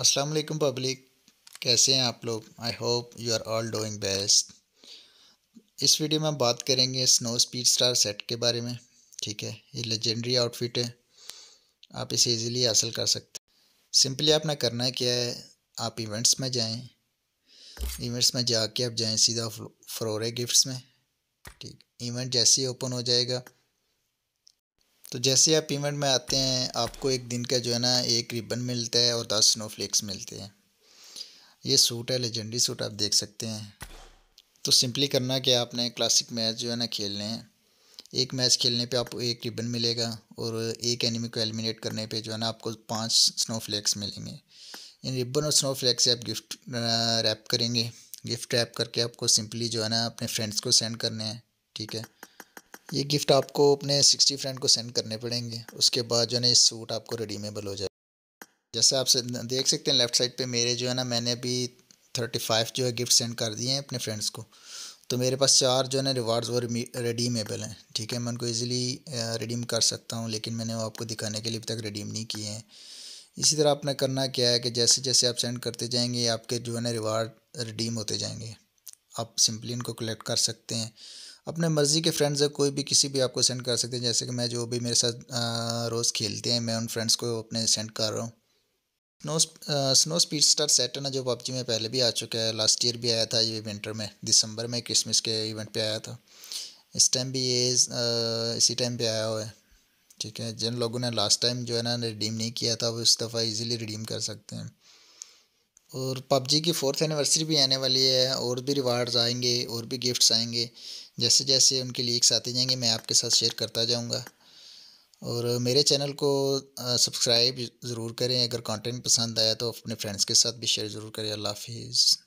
अस्सलाम वालेकुम पब्लिक कैसे हैं आप लोग I hope you are all doing best इस वीडियो में हम बात करेंगे स्नो स्पीड स्टार सेट के बारे में ठीक है ये लेजेंडरी आउटफिट है आप इसे इजीली हासिल कर सकते हैं सिंपली आपने करना क्या है आप इवेंट्स में जाएं इवेंट्स में जाके आप जाएं सीधा फ्रोरे गिफ्ट्स में ठीक इवेंट जैसे ही ओपन हो जाएगा तो जैसे आप पेमेंट में आते हैं आपको एक दिन का जो है ना एक रिबन मिलता है और दस स्नोफ्लेक्स मिलते हैं ये सूट है लेजेंडरी सूट आप देख सकते हैं तो सिंपली करना कि आपने क्लासिक मैच जो है ना खेलने हैं एक मैच खेलने पे आपको एक रिबन मिलेगा और एक एनिमी को एलिमिनेट करने पे जो है ना आपको पांच स्नोफ्लेक्स मिलेंगे इन रिबन और स्नोफ्लेक्स से आप गिफ्ट रैप करेंगे गिफ्ट रैप करके आपको सिंपली जो है ना अपने फ्रेंड्स को सेंड करने हैं ठीक है ये गिफ्ट आपको अपने सिक्सटी फ्रेंड को सेंड करने पड़ेंगे उसके बाद जो है ना ये सूट आपको रेडीमेबल हो जाए जैसे आप देख सकते हैं लेफ़्ट साइड पे मेरे जो है ना मैंने अभी थर्टी फाइव जो है गिफ्ट सेंड कर दिए हैं अपने फ्रेंड्स को तो मेरे पास चार जो है ना रिवार्ड्स वो रेडीमेबल हैं ठीक है मैं उनको ईजिली रिडीम कर सकता हूँ लेकिन मैंने वो आपको दिखाने के लिए अभी तक रिडीम नहीं किए हैं इसी तरह आपने करना क्या है कि जैसे जैसे आप सेंड करते जाएंगे आपके जो है ना रिवार्ड रिडीम होते जाएंगे आप सिंपली इनको कलेक्ट कर सकते हैं अपने मर्ज़ी के फ्रेंड्स है कोई भी किसी भी आपको सेंड कर सकते हैं जैसे कि मैं जो भी मेरे साथ रोज़ खेलते हैं मैं उन फ्रेंड्स को अपने सेंड कर रहा हूँ snow snow speed star set है जो पबजी में पहले भी आ चुका है लास्ट ईयर भी आया था ये विंटर में दिसंबर में क्रिसमस के इवेंट पे आया था इस टाइम भी ये इसी टाइम पे आया हुआ है ठीक है जिन लोगों ने लास्ट टाइम जो है ना रिडीम नहीं किया था वो इस दफ़ा इजीली रिडीम कर सकते हैं और पबजी की फोर्थ एनिवर्सरी भी आने वाली है और भी रिवार्ड्स आएंगे और भी गिफ्ट्स आएंगे जैसे जैसे उनके लीक्स आते जाएंगे मैं आपके साथ शेयर करता जाऊंगा और मेरे चैनल को सब्सक्राइब ज़रूर करें अगर कंटेंट पसंद आया तो अपने फ्रेंड्स के साथ भी शेयर ज़रूर करें अल्लाह हाफिज़